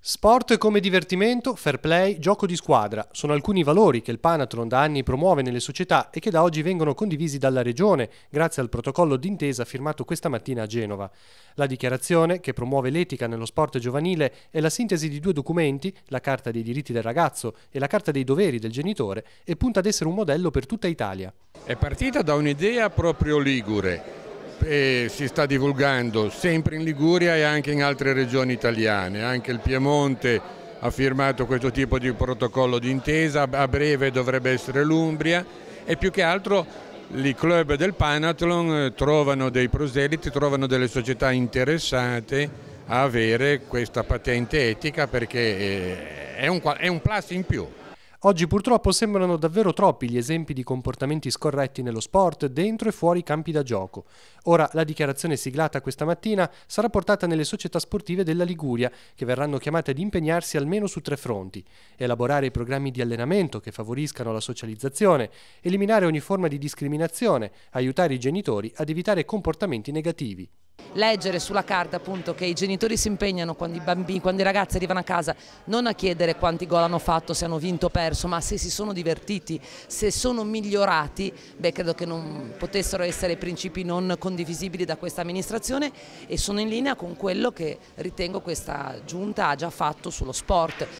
Sport come divertimento, fair play, gioco di squadra sono alcuni valori che il Panathlon da anni promuove nelle società e che da oggi vengono condivisi dalla Regione grazie al protocollo d'intesa firmato questa mattina a Genova. La dichiarazione, che promuove l'etica nello sport giovanile, è la sintesi di due documenti, la Carta dei diritti del ragazzo e la Carta dei doveri del genitore, e punta ad essere un modello per tutta Italia. È partita da un'idea proprio ligure e si sta divulgando sempre in Liguria e anche in altre regioni italiane, anche il Piemonte ha firmato questo tipo di protocollo d'intesa, a breve dovrebbe essere l'Umbria e più che altro i club del Panathlon eh, trovano dei proseliti, trovano delle società interessate a avere questa patente etica perché eh, è un, è un plus in più. Oggi purtroppo sembrano davvero troppi gli esempi di comportamenti scorretti nello sport, dentro e fuori i campi da gioco. Ora la dichiarazione siglata questa mattina sarà portata nelle società sportive della Liguria, che verranno chiamate ad impegnarsi almeno su tre fronti. Elaborare programmi di allenamento che favoriscano la socializzazione, eliminare ogni forma di discriminazione, aiutare i genitori ad evitare comportamenti negativi leggere sulla carta appunto che i genitori si impegnano quando i, bambini, quando i ragazzi arrivano a casa non a chiedere quanti gol hanno fatto, se hanno vinto o perso, ma se si sono divertiti, se sono migliorati, beh credo che non potessero essere principi non condivisibili da questa amministrazione e sono in linea con quello che ritengo questa giunta ha già fatto sullo sport,